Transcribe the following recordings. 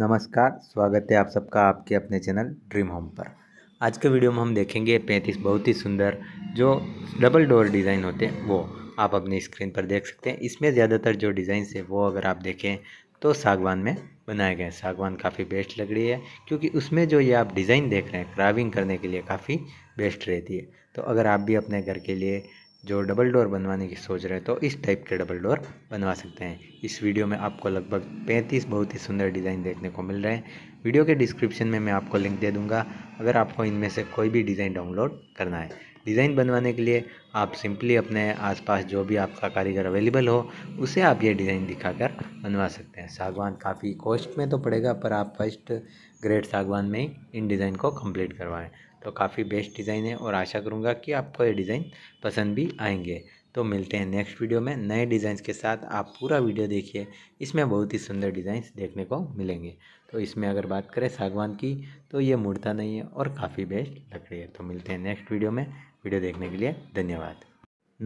नमस्कार स्वागत है आप सबका आपके अपने चैनल ड्रीम होम पर आज के वीडियो में हम देखेंगे पैंतीस बहुत ही सुंदर जो डबल डोर डिज़ाइन होते हैं वो आप अपनी स्क्रीन पर देख सकते हैं इसमें ज़्यादातर जो डिज़ाइन है वो अगर आप देखें तो सागवान में बनाए गए सागवान काफ़ी बेस्ट लग रही है क्योंकि उसमें जो ये आप डिज़ाइन देख रहे हैं क्राविंग करने के लिए काफ़ी बेस्ट रहती है तो अगर आप भी अपने घर के लिए जो डबल डोर बनवाने की सोच रहे हैं तो इस टाइप के डबल डोर बनवा सकते हैं इस वीडियो में आपको लगभग 35 बहुत ही सुंदर डिज़ाइन देखने को मिल रहे हैं वीडियो के डिस्क्रिप्शन में मैं आपको लिंक दे दूंगा अगर आपको इनमें से कोई भी डिज़ाइन डाउनलोड करना है डिज़ाइन बनवाने के लिए आप सिंपली अपने आसपास जो भी आपका कारीगर अवेलेबल हो उसे आप ये डिज़ाइन दिखाकर बनवा सकते हैं सागवान काफ़ी कॉस्ट में तो पड़ेगा पर आप फर्स्ट ग्रेड सागवान में ही इन डिज़ाइन को कंप्लीट करवाएं तो काफ़ी बेस्ट डिज़ाइन है और आशा करूँगा कि आपको ये डिज़ाइन पसंद भी आएंगे तो मिलते हैं नेक्स्ट वीडियो में नए डिज़ाइंस के साथ आप पूरा वीडियो देखिए इसमें बहुत ही सुंदर डिज़ाइंस देखने को मिलेंगे तो इसमें अगर बात करें सागवान की तो ये मुड़ता नहीं है और काफ़ी बेस्ट लकड़ी है तो मिलते हैं नेक्स्ट वीडियो में वीडियो देखने के लिए धन्यवाद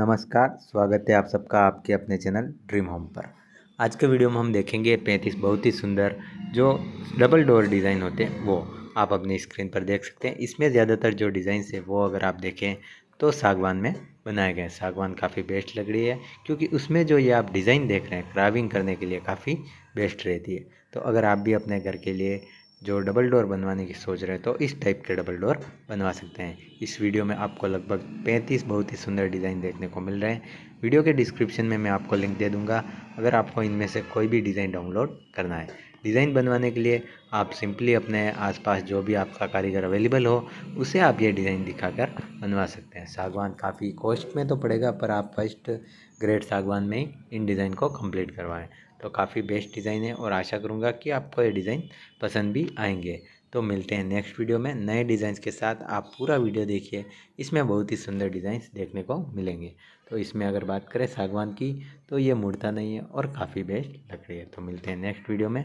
नमस्कार स्वागत है आप सबका आपके अपने चैनल ड्रीम होम पर आज के वीडियो में हम देखेंगे पैंतीस बहुत ही सुंदर जो डबल डोर डिज़ाइन होते हैं वो आप अपनी स्क्रीन पर देख सकते हैं इसमें ज़्यादातर जो डिज़ाइन है वो अगर आप देखें तो सागवान में बनाए गए सागवान काफ़ी बेस्ट लग रही है क्योंकि उसमें जो ये आप डिज़ाइन देख रहे हैं क्राविंग करने के लिए काफ़ी बेस्ट रहती है तो अगर आप भी अपने घर के लिए जो डबल डोर बनवाने की सोच रहे हैं तो इस टाइप के डबल डोर बनवा सकते हैं इस वीडियो में आपको लगभग 35 बहुत ही सुंदर डिज़ाइन देखने को मिल रहे हैं वीडियो के डिस्क्रिप्शन में मैं आपको लिंक दे दूंगा अगर आपको इनमें से कोई भी डिज़ाइन डाउनलोड करना है डिज़ाइन बनवाने के लिए आप सिंपली अपने आसपास जो भी आपका कारीगर अवेलेबल हो उसे आप ये डिज़ाइन दिखाकर बनवा सकते हैं सागवान काफ़ी कॉस्ट में तो पड़ेगा पर आप फर्स्ट ग्रेड सागवान में ही इन डिज़ाइन को कंप्लीट करवाएं तो काफ़ी बेस्ट डिज़ाइन है और आशा करूँगा कि आपको ये डिज़ाइन पसंद भी आएंगे तो मिलते हैं नेक्स्ट वीडियो में नए डिज़ाइंस के साथ आप पूरा वीडियो देखिए इसमें बहुत ही सुंदर डिज़ाइंस देखने को मिलेंगे तो इसमें अगर बात करें सागवान की तो ये मुड़ता नहीं है और काफ़ी बेस्ट लकड़ी है तो मिलते हैं नेक्स्ट वीडियो में